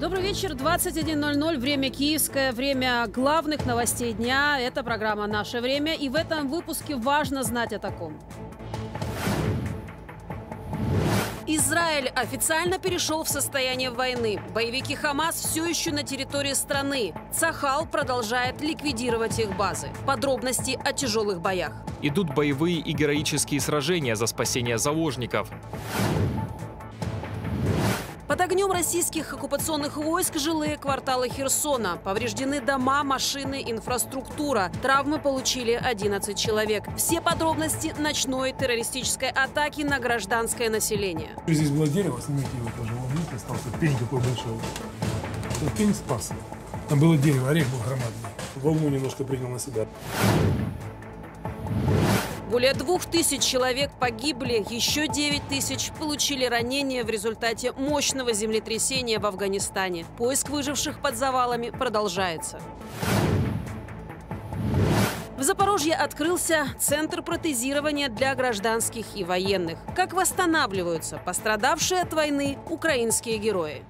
Добрый вечер. 21.00. Время киевское. Время главных новостей дня. Это программа «Наше время». И в этом выпуске важно знать о таком. Израиль официально перешел в состояние войны. Боевики Хамас все еще на территории страны. Сахал продолжает ликвидировать их базы. Подробности о тяжелых боях. Идут боевые и героические сражения за спасение заложников. Под огнем российских оккупационных войск жилые кварталы Херсона. Повреждены дома, машины, инфраструктура. Травмы получили 11 человек. Все подробности ночной террористической атаки на гражданское население. Здесь было дерево, снимите его, пожалуйста. Остался пень такой большой. Этот пень спас. Там было дерево, орех был громадный. Волну немножко принял на себя. Более двух тысяч человек погибли, еще 9 тысяч получили ранения в результате мощного землетрясения в Афганистане. Поиск выживших под завалами продолжается. В Запорожье открылся центр протезирования для гражданских и военных. Как восстанавливаются пострадавшие от войны украинские герои.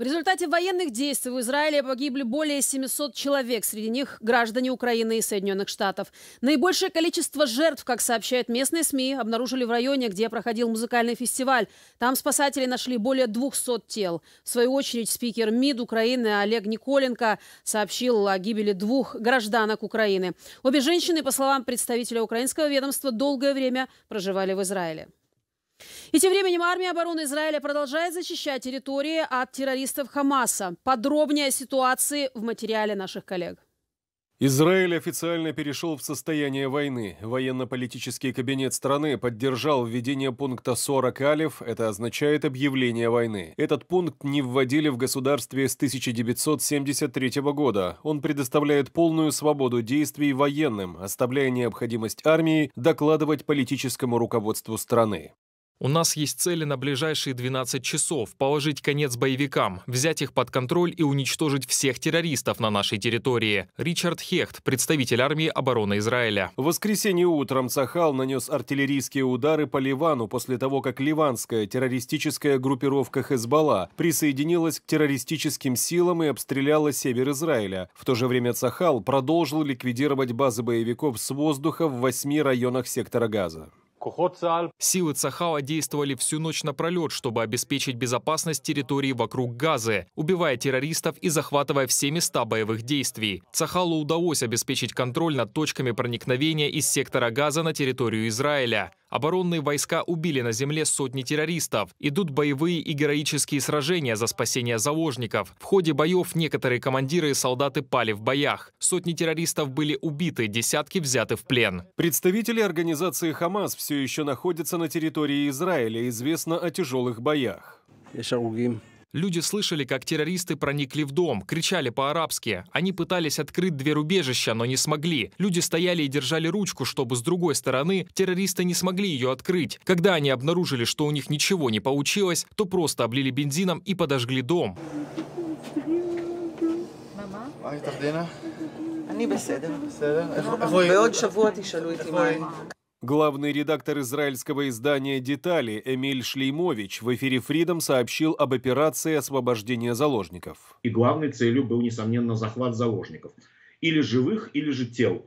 В результате военных действий в Израиле погибли более 700 человек, среди них граждане Украины и Соединенных Штатов. Наибольшее количество жертв, как сообщают местные СМИ, обнаружили в районе, где проходил музыкальный фестиваль. Там спасатели нашли более 200 тел. В свою очередь спикер МИД Украины Олег Николенко сообщил о гибели двух гражданок Украины. Обе женщины, по словам представителя украинского ведомства, долгое время проживали в Израиле. И тем временем армия обороны Израиля продолжает защищать территории от террористов Хамаса. Подробнее о ситуации в материале наших коллег. Израиль официально перешел в состояние войны. Военно-политический кабинет страны поддержал введение пункта 40 алиф, это означает объявление войны. Этот пункт не вводили в государстве с 1973 года. Он предоставляет полную свободу действий военным, оставляя необходимость армии докладывать политическому руководству страны. У нас есть цели на ближайшие 12 часов – положить конец боевикам, взять их под контроль и уничтожить всех террористов на нашей территории. Ричард Хехт, представитель армии обороны Израиля. В воскресенье утром Сахал нанес артиллерийские удары по Ливану после того, как ливанская террористическая группировка Хезбалла присоединилась к террористическим силам и обстреляла север Израиля. В то же время Сахал продолжил ликвидировать базы боевиков с воздуха в восьми районах сектора Газа. Силы Цахала действовали всю ночь напролет, чтобы обеспечить безопасность территории вокруг Газы, убивая террористов и захватывая все места боевых действий. Цахалу удалось обеспечить контроль над точками проникновения из сектора Газа на территорию Израиля. Оборонные войска убили на земле сотни террористов. Идут боевые и героические сражения за спасение заложников. В ходе боев некоторые командиры и солдаты пали в боях. Сотни террористов были убиты, десятки взяты в плен. Представители организации «Хамас» все еще находятся на территории Израиля. Известно о тяжелых боях. Люди слышали, как террористы проникли в дом, кричали по-арабски. Они пытались открыть дверь убежища, но не смогли. Люди стояли и держали ручку, чтобы с другой стороны террористы не смогли ее открыть. Когда они обнаружили, что у них ничего не получилось, то просто облили бензином и подожгли дом. אני Главный редактор израильского издания «Детали» Эмиль Шлеймович в эфире Freedom сообщил об операции освобождения заложников. И главной целью был, несомненно, захват заложников. Или живых, или же тел.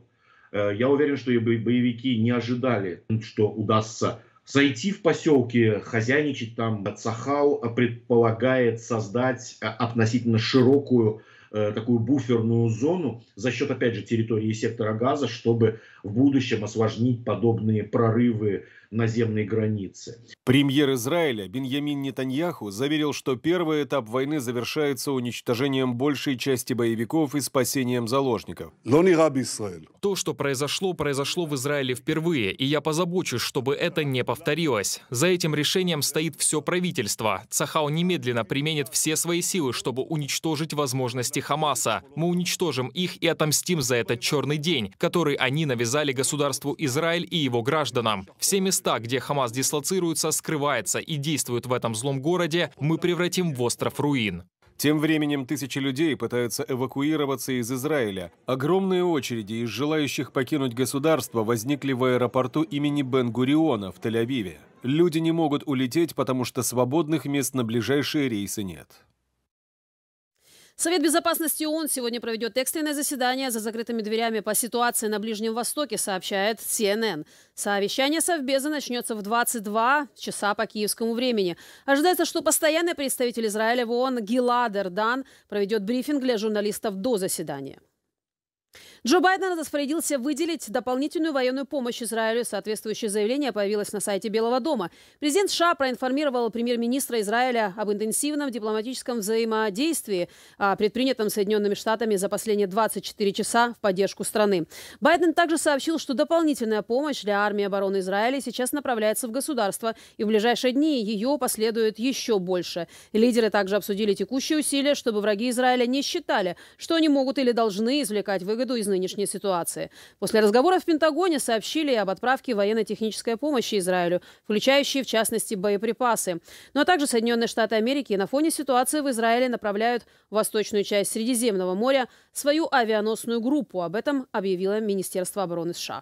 Э, я уверен, что и боевики не ожидали, что удастся зайти в поселки, хозяйничать там. Цахал предполагает создать э, относительно широкую Э, такую буферную зону за счет, опять же, территории сектора газа, чтобы в будущем осложнить подобные прорывы наземной границы. Премьер Израиля Беньямин Нетаньяху заверил, что первый этап войны завершается уничтожением большей части боевиков и спасением заложников. То, что произошло, произошло в Израиле впервые, и я позабочусь, чтобы это не повторилось. За этим решением стоит все правительство. Цахау немедленно применит все свои силы, чтобы уничтожить возможности Хамаса. Мы уничтожим их и отомстим за этот черный день, который они навязали государству Израиль и его гражданам. Все места места, где Хамас дислоцируется, скрывается и действует в этом злом городе, мы превратим в остров руин. Тем временем тысячи людей пытаются эвакуироваться из Израиля. Огромные очереди из желающих покинуть государство возникли в аэропорту имени Бен-Гуриона в Тель-Авиве. Люди не могут улететь, потому что свободных мест на ближайшие рейсы нет. Совет Безопасности ООН сегодня проведет экстренное заседание за закрытыми дверями по ситуации на Ближнем Востоке, сообщает CNN. Совещание Совбеза начнется в 22 часа по киевскому времени. Ожидается, что постоянный представитель Израиля в ООН Гилад Эрдан проведет брифинг для журналистов до заседания. Джо Байден распорядился выделить дополнительную военную помощь Израилю. Соответствующее заявление появилось на сайте Белого дома. Президент США проинформировал премьер-министра Израиля об интенсивном дипломатическом взаимодействии, а, предпринятом Соединенными Штатами за последние 24 часа в поддержку страны. Байден также сообщил, что дополнительная помощь для армии обороны Израиля сейчас направляется в государство, и в ближайшие дни ее последует еще больше. Лидеры также обсудили текущие усилия, чтобы враги Израиля не считали, что они могут или должны извлекать выгоду выгоду из нынешней ситуации. После разговора в Пентагоне сообщили об отправке военно-технической помощи Израилю, включающей в частности боеприпасы. Ну а также Соединенные Штаты Америки на фоне ситуации в Израиле направляют в восточную часть Средиземного моря свою авианосную группу. Об этом объявило Министерство обороны США.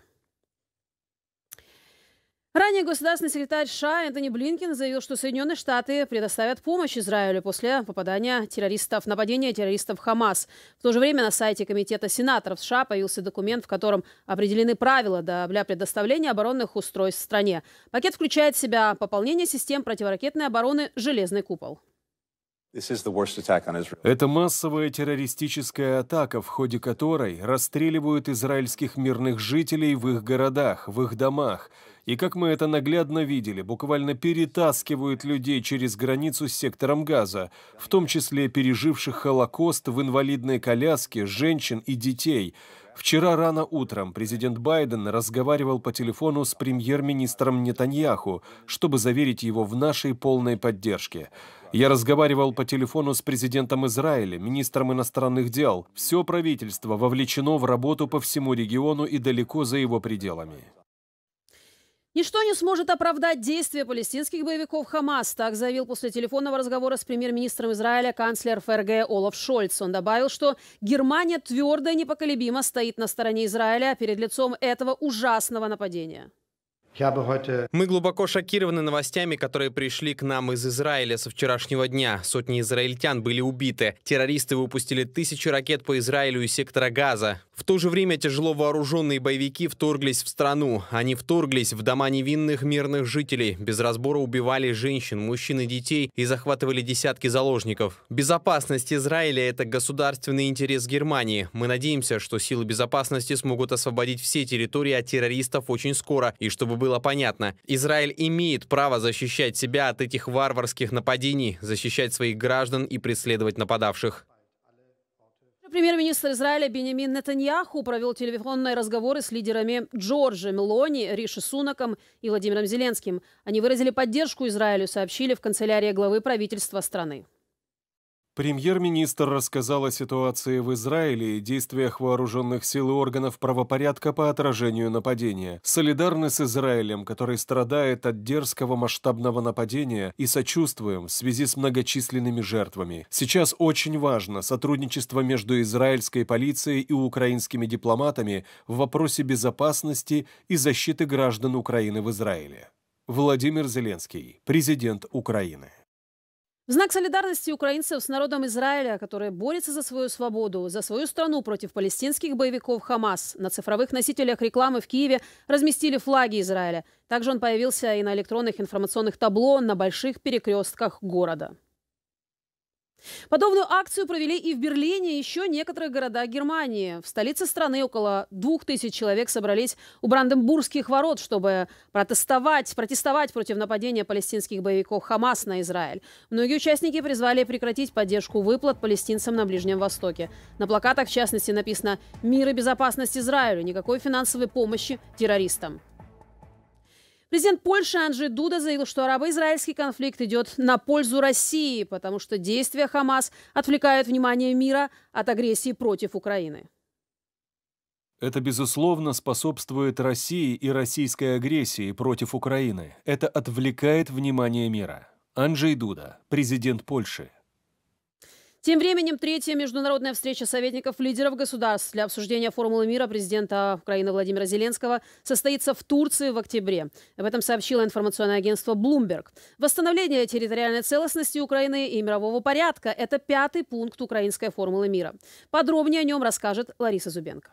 Ранее государственный секретарь США Энтони Блинкин заявил, что Соединенные Штаты предоставят помощь Израилю после попадания террористов, нападения террористов Хамас. В то же время на сайте Комитета сенаторов США появился документ, в котором определены правила для предоставления оборонных устройств в стране. Пакет включает в себя пополнение систем противоракетной обороны «Железный купол». Это массовая террористическая атака, в ходе которой расстреливают израильских мирных жителей в их городах, в их домах. И как мы это наглядно видели, буквально перетаскивают людей через границу с сектором Газа, в том числе переживших Холокост в инвалидной коляске, женщин и детей. Вчера рано утром президент Байден разговаривал по телефону с премьер-министром Нетаньяху, чтобы заверить его в нашей полной поддержке. Я разговаривал по телефону с президентом Израиля, министром иностранных дел. Все правительство вовлечено в работу по всему региону и далеко за его пределами. Ничто не сможет оправдать действия палестинских боевиков Хамас, так заявил после телефонного разговора с премьер-министром Израиля канцлер ФРГ Олаф Шольц. Он добавил, что Германия твердо и непоколебимо стоит на стороне Израиля а перед лицом этого ужасного нападения. Мы глубоко шокированы новостями, которые пришли к нам из Израиля со вчерашнего дня. Сотни израильтян были убиты. Террористы выпустили тысячи ракет по Израилю и сектора Газа. В то же время тяжело вооруженные боевики вторглись в страну. Они вторглись в дома невинных мирных жителей. Без разбора убивали женщин, мужчин и детей и захватывали десятки заложников. Безопасность Израиля – это государственный интерес Германии. Мы надеемся, что силы безопасности смогут освободить все территории от а террористов очень скоро и чтобы было понятно. Израиль имеет право защищать себя от этих варварских нападений, защищать своих граждан и преследовать нападавших. Премьер-министр Израиля Бенемин Нетаньяху провел телефонные разговоры с лидерами Джорджи Мелони, Риши Сунаком и Владимиром Зеленским. Они выразили поддержку Израилю, сообщили в канцелярии главы правительства страны. Премьер-министр рассказал о ситуации в Израиле и действиях вооруженных сил и органов правопорядка по отражению нападения, солидарны с Израилем, который страдает от дерзкого масштабного нападения, и сочувствуем в связи с многочисленными жертвами. Сейчас очень важно сотрудничество между израильской полицией и украинскими дипломатами в вопросе безопасности и защиты граждан Украины в Израиле. Владимир Зеленский, президент Украины. В знак солидарности украинцев с народом Израиля, который борется за свою свободу, за свою страну против палестинских боевиков «Хамас», на цифровых носителях рекламы в Киеве разместили флаги Израиля. Также он появился и на электронных информационных табло на больших перекрестках города. Подобную акцию провели и в Берлине, и еще некоторые города Германии. В столице страны около двух тысяч человек собрались у Бранденбургских ворот, чтобы протестовать, протестовать против нападения палестинских боевиков Хамас на Израиль. Многие участники призвали прекратить поддержку выплат палестинцам на Ближнем Востоке. На плакатах, в частности, написано «Мир и безопасность Израилю, никакой финансовой помощи террористам». Президент Польши Анджей Дуда заявил, что арабо-израильский конфликт идет на пользу России, потому что действия Хамас отвлекают внимание мира от агрессии против Украины. Это, безусловно, способствует России и российской агрессии против Украины. Это отвлекает внимание мира. Анджей Дуда, президент Польши. Тем временем, третья международная встреча советников лидеров государств для обсуждения формулы мира президента Украины Владимира Зеленского состоится в Турции в октябре. Об этом сообщило информационное агентство Bloomberg. Восстановление территориальной целостности Украины и мирового порядка – это пятый пункт украинской формулы мира. Подробнее о нем расскажет Лариса Зубенко.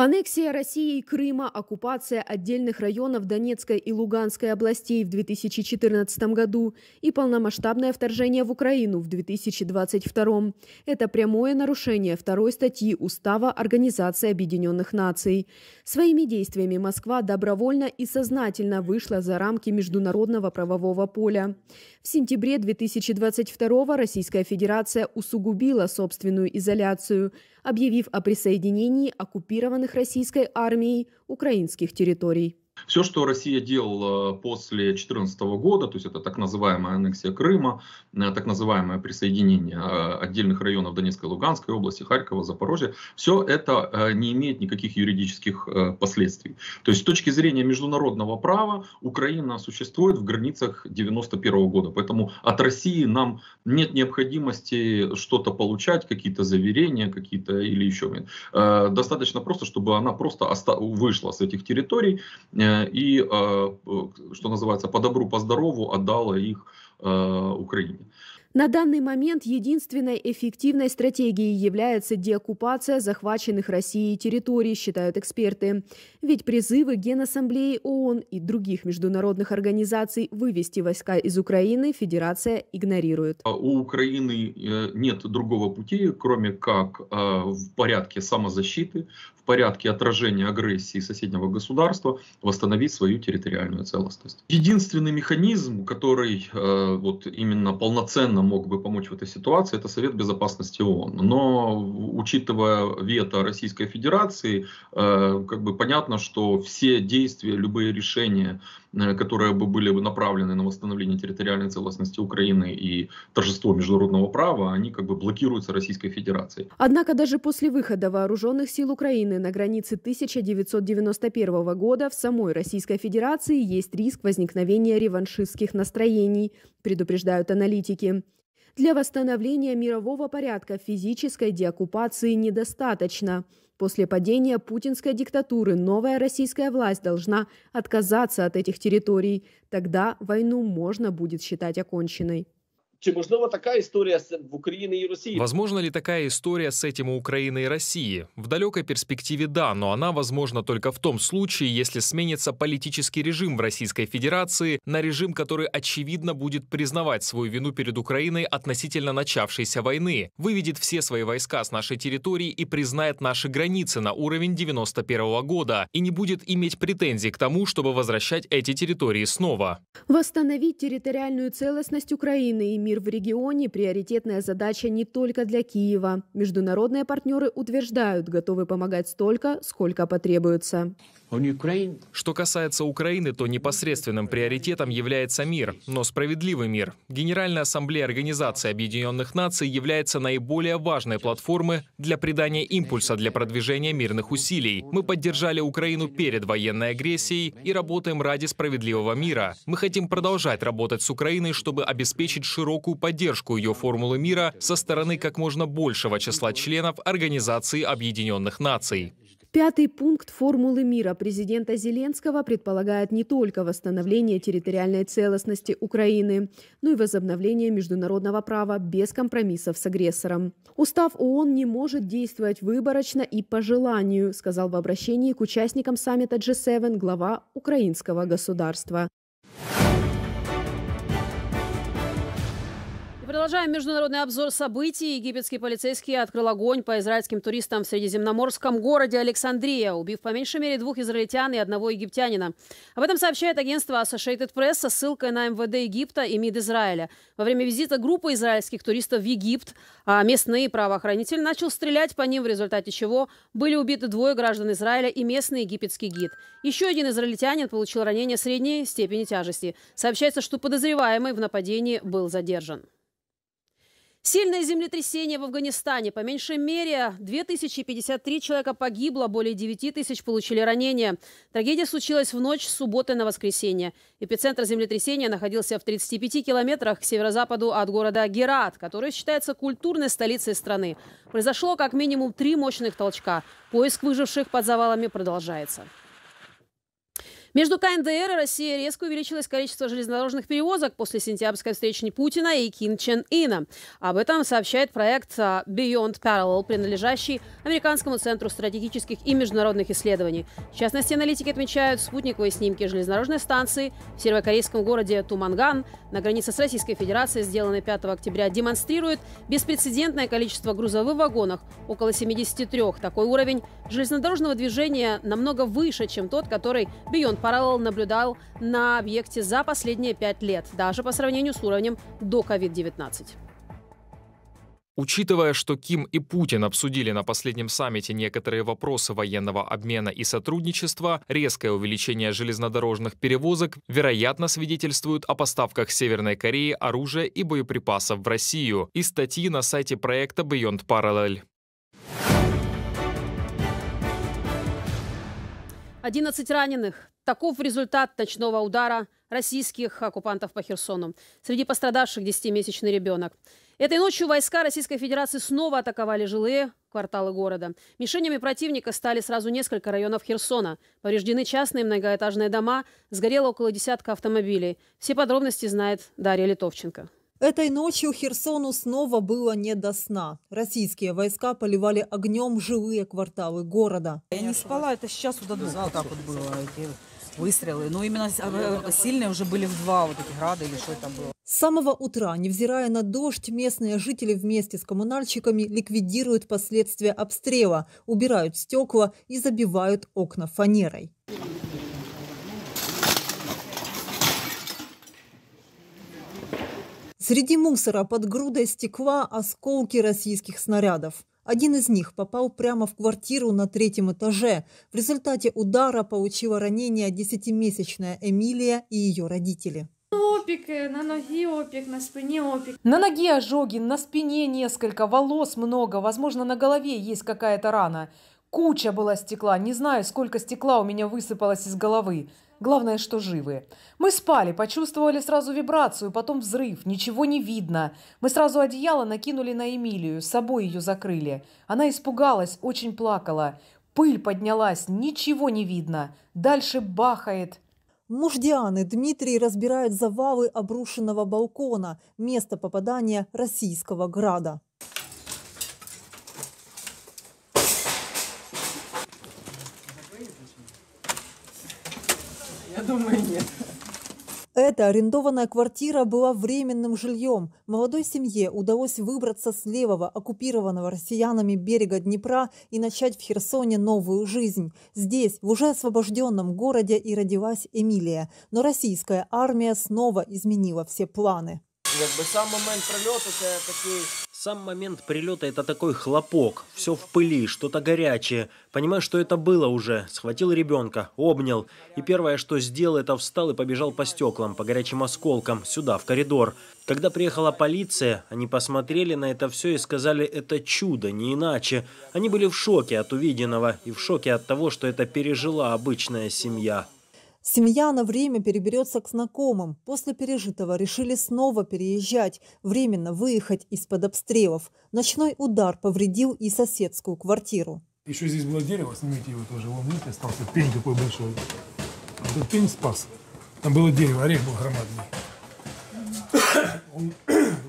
Аннексия России и Крыма, оккупация отдельных районов Донецкой и Луганской областей в 2014 году и полномасштабное вторжение в Украину в 2022. Это прямое нарушение второй статьи Устава Организации Объединенных Наций. Своими действиями Москва добровольно и сознательно вышла за рамки международного правового поля. В сентябре 2022 Российская Федерация усугубила собственную изоляцию, объявив о присоединении оккупированных российской армией украинских территорий. Все, что Россия делала после 2014 года, то есть это так называемая аннексия Крыма, э, так называемое присоединение э, отдельных районов Донецкой, Луганской области, Харькова, Запорожья, все это э, не имеет никаких юридических последствий. То есть с точки зрения международного права Украина существует в границах 1991 года, поэтому от России нам нет необходимости что-то получать, какие-то заверения, какие-то или еще. Достаточно просто, чтобы она просто вышла с этих территорий, и, э, э, что называется, по добру, по здорову отдала их э, Украине. На данный момент единственной эффективной стратегией является деоккупация захваченных Россией территорий, считают эксперты. Ведь призывы Генассамблеи ООН и других международных организаций вывести войска из Украины Федерация игнорирует. А у Украины нет другого пути, кроме как в порядке самозащиты, порядке отражения агрессии соседнего государства восстановить свою территориальную целостность. Единственный механизм, который э, вот именно полноценно мог бы помочь в этой ситуации, это Совет Безопасности ООН. Но учитывая вето Российской Федерации, э, как бы понятно, что все действия, любые решения которые бы были бы направлены на восстановление территориальной целостности Украины и торжество международного права, они как бы блокируются Российской Федерацией. Однако даже после выхода вооруженных сил Украины на границе 1991 года в самой Российской Федерации есть риск возникновения реваншистских настроений, предупреждают аналитики. Для восстановления мирового порядка физической деоккупации недостаточно – После падения путинской диктатуры новая российская власть должна отказаться от этих территорий. Тогда войну можно будет считать оконченной. Чи можливо така история в Украине и России? Возможно ли такая история с этим у Украины и России? В далекой перспективе да, но она возможна только в том случае, если сменится политический режим в Российской Федерации на режим, который очевидно будет признавать свою вину перед Украиной относительно начавшейся войны, выведет все свои войска с нашей территории и признает наши границы на уровень 91 -го года и не будет иметь претензий к тому, чтобы возвращать эти территории снова. Восстановить территориальную целостность Украины и мир в регионе – приоритетная задача не только для Киева. Международные партнеры утверждают, готовы помогать столько, сколько потребуется. Что касается Украины, то непосредственным приоритетом является мир, но справедливый мир. Генеральная ассамблея Организации Объединенных Наций является наиболее важной платформой для придания импульса для продвижения мирных усилий. Мы поддержали Украину перед военной агрессией и работаем ради справедливого мира. Мы хотим продолжать работать с Украиной, чтобы обеспечить широкую поддержку ее формулы мира со стороны как можно большего числа членов Организации Объединенных Наций. Пятый пункт формулы мира президента Зеленского предполагает не только восстановление территориальной целостности Украины, но и возобновление международного права без компромиссов с агрессором. Устав ООН не может действовать выборочно и по желанию, сказал в обращении к участникам саммита G7 глава украинского государства. Продолжаем международный обзор событий. Египетский полицейский открыл огонь по израильским туристам в средиземноморском городе Александрия, убив по меньшей мере двух израильтян и одного египтянина. Об этом сообщает агентство Associated Press со ссылкой на МВД Египта и МИД Израиля. Во время визита группы израильских туристов в Египт а местный правоохранитель начал стрелять по ним, в результате чего были убиты двое граждан Израиля и местный египетский гид. Еще один израильтянин получил ранение средней степени тяжести. Сообщается, что подозреваемый в нападении был задержан. Сильное землетрясение в Афганистане. По меньшей мере 2053 человека погибло, более 9 тысяч получили ранения. Трагедия случилась в ночь с субботы на воскресенье. Эпицентр землетрясения находился в 35 километрах к северо-западу от города Герат, который считается культурной столицей страны. Произошло как минимум три мощных толчка. Поиск выживших под завалами продолжается. Между КНДР и Россией резко увеличилось количество железнодорожных перевозок после сентябрьской встречи Путина и Ким Чен Ина. Об этом сообщает проект а, Beyond Parallel, принадлежащий Американскому центру стратегических и международных исследований. В частности, аналитики отмечают спутниковые снимки железнодорожной станции в северокорейском городе Туманган на границе с Российской Федерацией, сделанной 5 октября, демонстрирует беспрецедентное количество грузовых вагонов – около 73. Такой уровень железнодорожного движения намного выше, чем тот, который Beyond Parallel Parallel наблюдал на объекте за последние пять лет, даже по сравнению с уровнем до COVID-19. Учитывая, что Ким и Путин обсудили на последнем саммите некоторые вопросы военного обмена и сотрудничества, резкое увеличение железнодорожных перевозок, вероятно, свидетельствует о поставках Северной Кореи оружия и боеприпасов в Россию и статьи на сайте проекта Beyond Parallel. 11 раненых, Таков результат ночного удара российских оккупантов по Херсону. Среди пострадавших 10-месячный ребенок. Этой ночью войска Российской Федерации снова атаковали жилые кварталы города. Мишенями противника стали сразу несколько районов Херсона. Повреждены частные многоэтажные дома, сгорело около десятка автомобилей. Все подробности знает Дарья Литовченко. Этой ночью Херсону снова было не до сна. Российские войска поливали огнем жилые кварталы города. Я не спала, это сейчас удадут. Да, вот так вот было. А выстрелы. Но ну, именно э, э, сильные уже были в два вот эти града или что там было. С самого утра, невзирая на дождь, местные жители вместе с коммунальщиками ликвидируют последствия обстрела, убирают стекла и забивают окна фанерой. Среди мусора под грудой стекла осколки российских снарядов. Один из них попал прямо в квартиру на третьем этаже. В результате удара получила ранение десятимесячная Эмилия и ее родители. Опик, на ноге опек на спине опек. На ноге ожоги, на спине несколько, волос много, возможно, на голове есть какая-то рана. Куча была стекла, не знаю, сколько стекла у меня высыпалось из головы. Главное, что живы. Мы спали, почувствовали сразу вибрацию, потом взрыв, ничего не видно. Мы сразу одеяло накинули на Эмилию, с собой ее закрыли. Она испугалась, очень плакала. Пыль поднялась, ничего не видно. Дальше бахает. Муж Дианы Дмитрий разбирает завалы обрушенного балкона, место попадания российского града. думаю, нет. Эта арендованная квартира была временным жильем. Молодой семье удалось выбраться с левого, оккупированного россиянами берега Днепра и начать в Херсоне новую жизнь. Здесь, в уже освобожденном городе, и родилась Эмилия. Но российская армия снова изменила все планы. Якби сам момент прильоту це такий сам момент прилета это такой хлопок, все в пыли, что-то горячее. Понимаю, что это было уже. Схватил ребенка, обнял. И первое, что сделал, это встал и побежал по стеклам, по горячим осколкам, сюда, в коридор. Когда приехала полиция, они посмотрели на это все и сказали, это чудо, не иначе. Они были в шоке от увиденного и в шоке от того, что это пережила обычная семья. Семья на время переберется к знакомым. После пережитого решили снова переезжать, временно выехать из-под обстрелов. Ночной удар повредил и соседскую квартиру. Еще здесь было дерево, снимите его тоже. Вон, видите, остался пень такой большой. этот пень спас. Там было дерево, орех был громадный. Он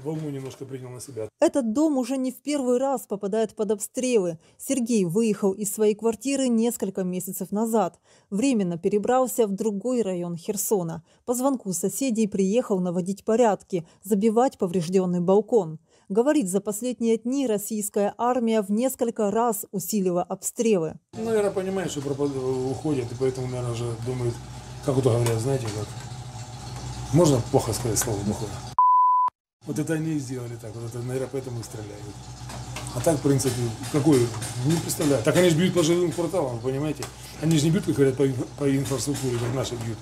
волну немножко принял на себя. Этот дом уже не в первый раз попадает под обстрелы. Сергей выехал из своей квартиры несколько месяцев назад. Временно перебрался в другой район Херсона. По звонку соседей приехал наводить порядки, забивать поврежденный балкон. Говорит, за последние дни российская армия в несколько раз усилила обстрелы. Ну, наверное, понимаешь, что уходят, и поэтому, наверное, уже думают, как это говорят, знаете, как можно плохо сказать слово плохое. Вот это они и сделали так. Вот это, наверное, поэтому и стреляют. А так, в принципе, какой, не представляю. Так они же бьют по жилым кварталам, понимаете? Они же не бьют, как говорят, по, по инфраструктуре, как наши бьют.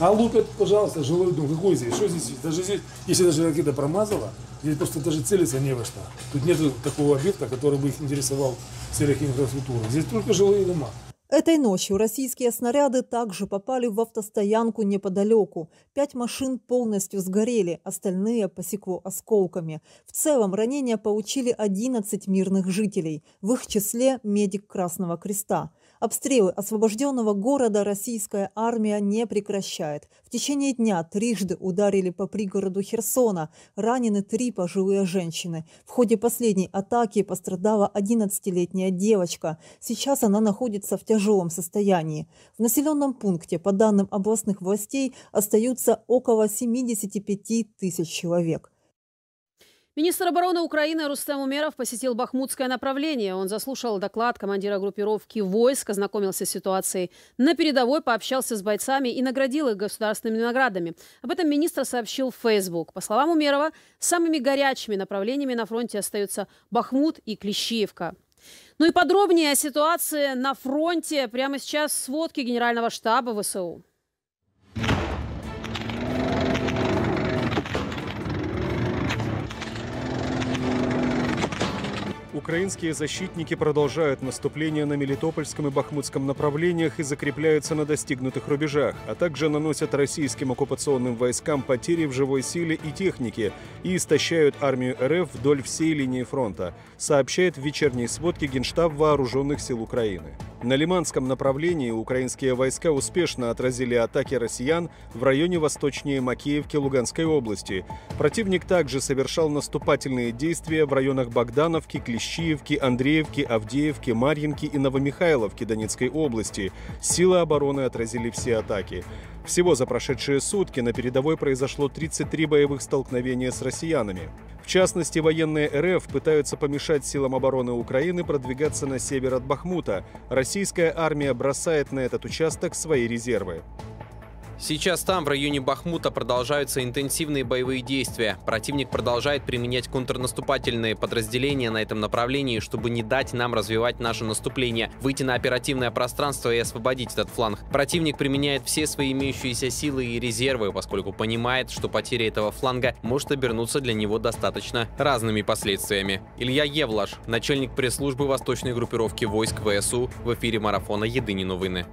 А лупят, пожалуйста, жилой дом. Какой здесь? Что здесь? Даже здесь, если даже ракета промазала, здесь просто даже целиться не во что. Тут нет такого объекта, который бы их интересовал в целях инфраструктуры. Здесь только жилые дома. Этой ночью российские снаряды также попали в автостоянку неподалеку. Пять машин полностью сгорели, остальные посекло осколками. В целом ранения получили 11 мирных жителей, в их числе медик Красного Креста. Обстрелы освобожденного города российская армия не прекращает. В течение дня трижды ударили по пригороду Херсона, ранены три пожилые женщины. В ходе последней атаки пострадала 11-летняя девочка. Сейчас она находится в тяжелом состоянии. В населенном пункте, по данным областных властей, остаются около 75 тысяч человек. Министр обороны Украины Рустам Умеров посетил бахмутское направление. Он заслушал доклад командира группировки войск, ознакомился с ситуацией на передовой, пообщался с бойцами и наградил их государственными наградами. Об этом министр сообщил в Facebook. По словам Умерова, самыми горячими направлениями на фронте остаются Бахмут и Клещиевка. Ну и подробнее о ситуации на фронте прямо сейчас в сводке Генерального штаба ВСУ. Украинские защитники продолжают наступление на Мелитопольском и Бахмутском направлениях и закрепляются на достигнутых рубежах, а также наносят российским оккупационным войскам потери в живой силе и технике и истощают армию РФ вдоль всей линии фронта, сообщает в вечерней сводке Генштаб Вооруженных сил Украины. На Лиманском направлении украинские войска успешно отразили атаки россиян в районе восточнее Макеевки Луганской области. Противник также совершал наступательные действия в районах Богдановки, Клещевки, Клещиевки, Андреевки, Авдеевки, Марьинки и Новомихайловки Донецкой области. Силы обороны отразили все атаки. Всего за прошедшие сутки на передовой произошло 33 боевых столкновения с россиянами. В частности, военные РФ пытаются помешать силам обороны Украины продвигаться на север от Бахмута. Российская армия бросает на этот участок свои резервы. Сейчас там, в районе Бахмута, продолжаются интенсивные боевые действия. Противник продолжает применять контрнаступательные подразделения на этом направлении, чтобы не дать нам развивать наше наступление, выйти на оперативное пространство и освободить этот фланг. Противник применяет все свои имеющиеся силы и резервы, поскольку понимает, что потеря этого фланга может обернуться для него достаточно разными последствиями. Илья Евлаш, начальник пресс-службы восточной группировки войск ВСУ в эфире марафона «Едині новини».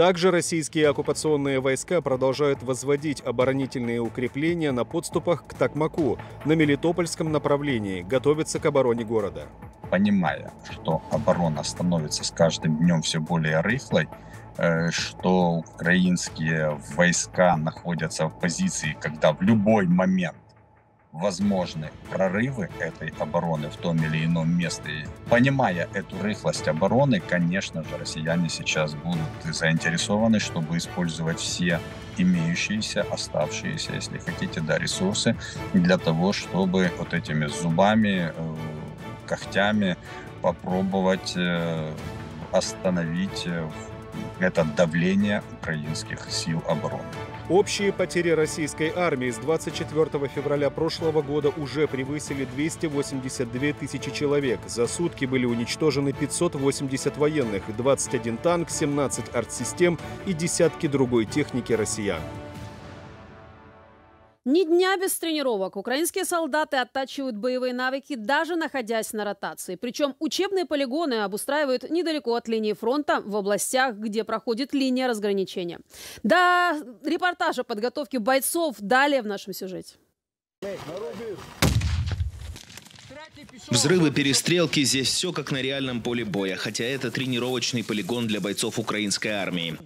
Также российские оккупационные войска продолжают возводить оборонительные укрепления на подступах к Токмаку на Мелитопольском направлении, готовятся к обороне города. Понимая, что оборона становится с каждым днем все более рыхлой, э, что украинские войска находятся в позиции, когда в любой момент возможны прорывы этой обороны в том или ином месте. Понимая эту рыхлость обороны, конечно же, россияне сейчас будут заинтересованы, чтобы использовать все имеющиеся, оставшиеся, если хотите, да, ресурсы для того, чтобы вот этими зубами, э, когтями попробовать э, остановить э, это давление украинских сил обороны. Общие потери российской армии с 24 февраля прошлого года уже превысили 282 тысячи человек. За сутки были уничтожены 580 военных, 21 танк, 17 артсистем и десятки другой техники россиян. Ни дня без тренировок. Украинские солдаты оттачивают боевые навыки, даже находясь на ротации. Причем учебные полигоны обустраивают недалеко от линии фронта, в областях, где проходит линия разграничения. До репортажа подготовки бойцов далее в нашем сюжете. Взрывы, перестрелки, здесь все как на реальном поле боя, хотя это тренировочный полигон для бойцов украинской армии.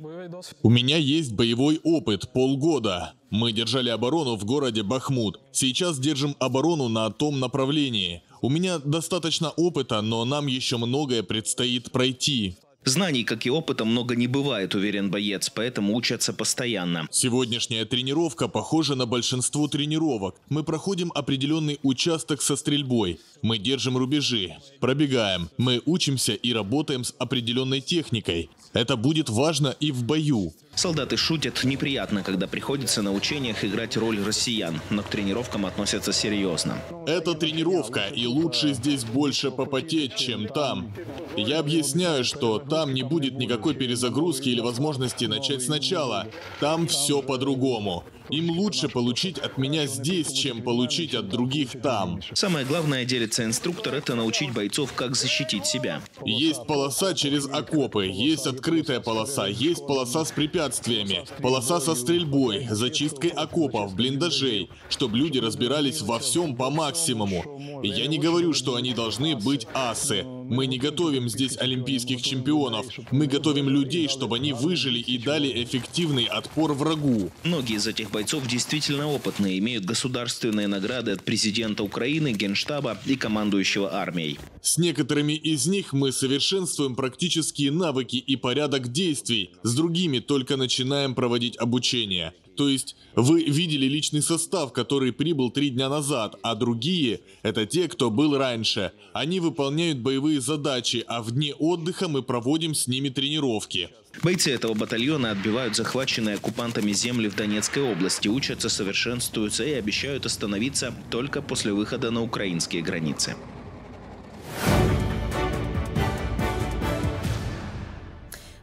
У меня есть боевой опыт, полгода. Мы держали оборону в городе Бахмут. Сейчас держим оборону на том направлении. У меня достаточно опыта, но нам еще многое предстоит пройти. Знаний, как и опыта, много не бывает, уверен боец, поэтому учатся постоянно. Сегодняшняя тренировка похожа на большинство тренировок. Мы проходим определенный участок со стрельбой. Мы держим рубежи, пробегаем. Мы учимся и работаем с определенной техникой. Это будет важно и в бою. Солдаты шутят. Неприятно, когда приходится на учениях играть роль россиян, но к тренировкам относятся серьезно. Это тренировка, и лучше здесь больше попотеть, чем там. Я объясняю, что там не будет никакой перезагрузки или возможности начать сначала. Там все по-другому. Им лучше получить от меня здесь, чем получить от других там. Самое главное, делится инструктор, это научить бойцов, как защитить себя. Есть полоса через окопы, есть открытая полоса, есть полоса с препятствиями, полоса со стрельбой, зачисткой окопов, блиндажей, чтобы люди разбирались во всем по максимуму. Я не говорю, что они должны быть асы, мы не готовим здесь олимпийских чемпионов. Мы готовим людей, чтобы они выжили и дали эффективный отпор врагу. Многие из этих бойцов действительно опытные, имеют государственные награды от президента Украины, генштаба и командующего армией. С некоторыми из них мы совершенствуем практические навыки и порядок действий, с другими только начинаем проводить обучение. То есть вы видели личный состав, который прибыл три дня назад, а другие – это те, кто был раньше. Они выполняют боевые задачи, а в дни отдыха мы проводим с ними тренировки. Бойцы этого батальона отбивают захваченные оккупантами земли в Донецкой области, учатся, совершенствуются и обещают остановиться только после выхода на украинские границы.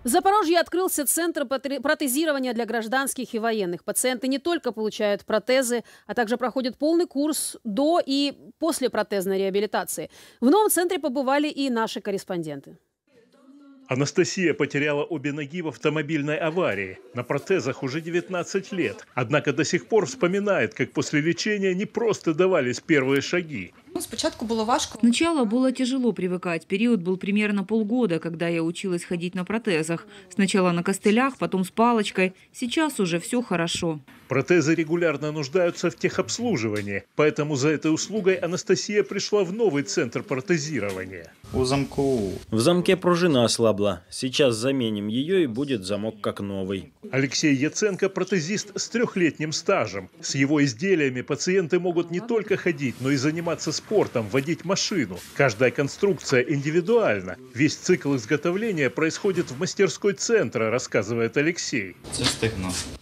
В Запорожье открылся центр протезирования для гражданских и военных. Пациенты не только получают протезы, а также проходят полный курс до и после протезной реабилитации. В новом центре побывали и наши корреспонденты. Анастасия потеряла обе ноги в автомобильной аварии. На протезах уже 19 лет. Однако до сих пор вспоминает, как после лечения не просто давались первые шаги. Ну, Сначала было тяжело привыкать. Период был примерно полгода, когда я училась ходить на протезах. Сначала на костылях, потом с палочкой. Сейчас уже все хорошо. Протезы регулярно нуждаются в техобслуживании, поэтому за этой услугой Анастасия пришла в новый центр протезирования. У замку. В замке пружина ослабла. Сейчас заменим ее и будет замок как новый. Алексей Яценко – протезист с трехлетним стажем. С его изделиями пациенты могут не только ходить, но и заниматься спортом водить машину. Каждая конструкция индивидуальна. Весь цикл изготовления происходит в мастерской центра, рассказывает Алексей.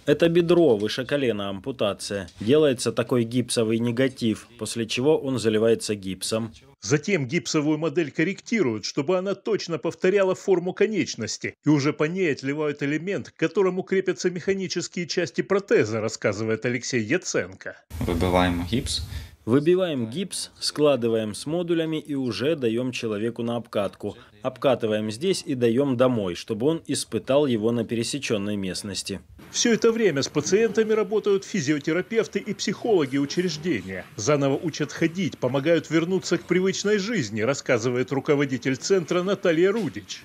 Это бедро, выше колена ампутация. Делается такой гипсовый негатив, после чего он заливается гипсом. Затем гипсовую модель корректируют, чтобы она точно повторяла форму конечности, и уже по ней отливают элемент, к которому крепятся механические части протеза, рассказывает Алексей Яценко. Выбиваем гипс, Выбиваем гипс, складываем с модулями и уже даем человеку на обкатку. Обкатываем здесь и даем домой, чтобы он испытал его на пересеченной местности. Все это время с пациентами работают физиотерапевты и психологи учреждения. Заново учат ходить, помогают вернуться к привычной жизни, рассказывает руководитель центра Наталья Рудич.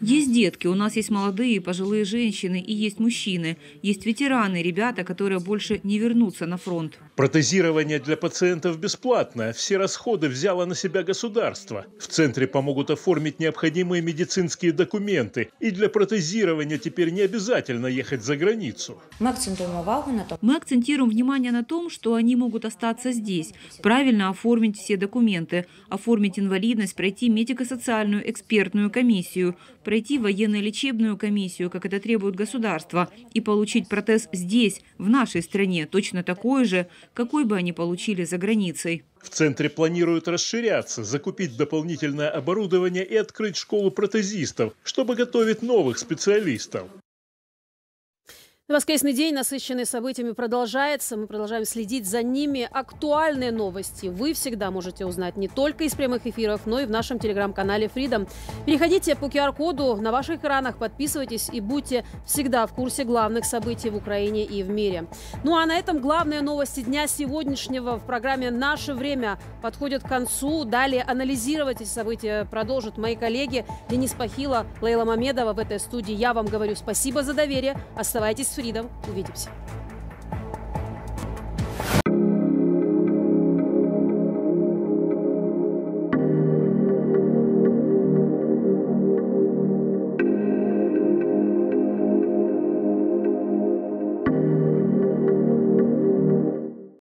Есть детки. У нас есть молодые пожилые женщины и есть мужчины. Есть ветераны, ребята, которые больше не вернутся на фронт. Протезирование для пациентов бесплатно. Все расходы взяло на себя государство. В центре помогут оформить необходимые медицинские документы. И для протезирования теперь не обязательно ехать за границу. Мы акцентируем внимание на том, что они могут остаться здесь, правильно оформить все документы, оформить инвалидность, пройти медико-социальную эксперт экспертную комиссию, пройти военно-лечебную комиссию, как это требует государство, и получить протез здесь, в нашей стране, точно такой же, какой бы они получили за границей. В центре планируют расширяться, закупить дополнительное оборудование и открыть школу протезистов, чтобы готовить новых специалистов. Воскресный день, насыщенный событиями, продолжается. Мы продолжаем следить за ними. Актуальные новости вы всегда можете узнать не только из прямых эфиров, но и в нашем телеграм-канале Freedom. Переходите по QR-коду на ваших экранах, подписывайтесь и будьте всегда в курсе главных событий в Украине и в мире. Ну а на этом главные новости дня сегодняшнего в программе «Наше время» подходят к концу. Далее анализировать эти события продолжат мои коллеги Денис Пахила, Лейла Мамедова в этой студии. Я вам говорю спасибо за доверие. Оставайтесь с Фридом увидимся.